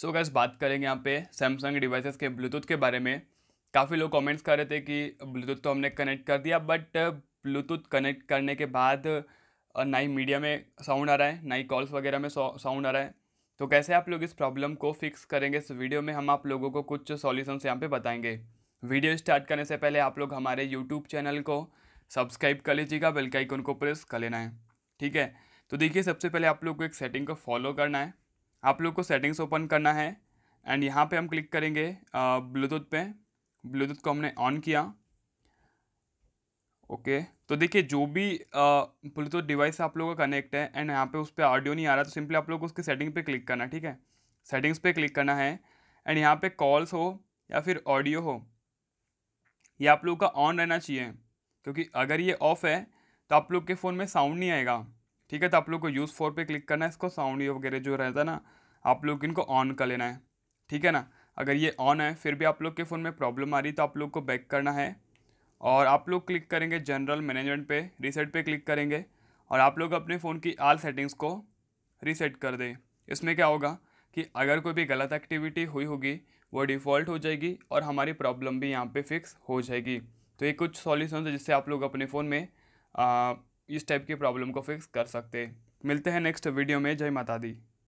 सो so gas बात करेंगे यहाँ पे सैमसंग डिवाइसेस के ब्लूटूथ के बारे में काफ़ी लोग कमेंट्स कर रहे थे कि ब्लूटूथ तो हमने कनेक्ट कर दिया बट ब्लूटूथ कनेक्ट करने के बाद ना ही मीडिया में साउंड आ रहा है ना ही कॉल्स वगैरह में साउंड आ रहा है तो कैसे आप लोग इस प्रॉब्लम को फिक्स करेंगे इस वीडियो में हम आप लोगों को कुछ सॉल्यूशंस यहाँ पे बताएंगे वीडियो स्टार्ट करने से पहले आप लोग हमारे यूट्यूब चैनल को सब्सक्राइब कर लीजिएगा बेल के आइकन को प्रेस कर लेना है ठीक है तो देखिए सबसे पहले आप लोग को एक सेटिंग को फॉलो करना है आप लोग को सेटिंग्स ओपन करना है एंड यहाँ पे हम क्लिक करेंगे ब्लूटूथ पे ब्लूटूथ को हमने ऑन किया ओके तो देखिए जो भी ब्लूटूथ डिवाइस आप लोगों का कनेक्ट है एंड यहाँ पे उस पर ऑडियो नहीं आ रहा तो सिंपली आप लोग को उसकी सेटिंग पे क्लिक करना ठीक है सेटिंग्स पे क्लिक करना है एंड यहाँ पे कॉल्स हो या फिर ऑडियो हो ये आप लोग का ऑन रहना चाहिए क्योंकि अगर ये ऑफ है तो आप लोग के फ़ोन में साउंड नहीं आएगा ठीक है तो आप लोग को यूज़ फोर पे क्लिक करना है इसको साउंड वगैरह जो रहता है ना आप लोग इनको ऑन कर लेना है ठीक है ना अगर ये ऑन है फिर भी आप लोग के फ़ोन में प्रॉब्लम आ रही तो आप लोग को बैक करना है और आप लोग क्लिक करेंगे जनरल मैनेजमेंट पे रीसेट पे क्लिक करेंगे और आप लोग अपने फ़ोन की आल सेटिंग्स को रीसेट कर दें इसमें क्या होगा कि अगर कोई भी गलत एक्टिविटी हुई होगी वो डिफ़ॉल्ट हो जाएगी और हमारी प्रॉब्लम भी यहाँ पे फिक्स हो जाएगी तो ये कुछ सॉल्यूशन है जिससे आप लोग अपने फ़ोन में आ, इस टाइप की प्रॉब्लम को फिक्स कर सकते मिलते हैं नेक्स्ट वीडियो में जय माता दी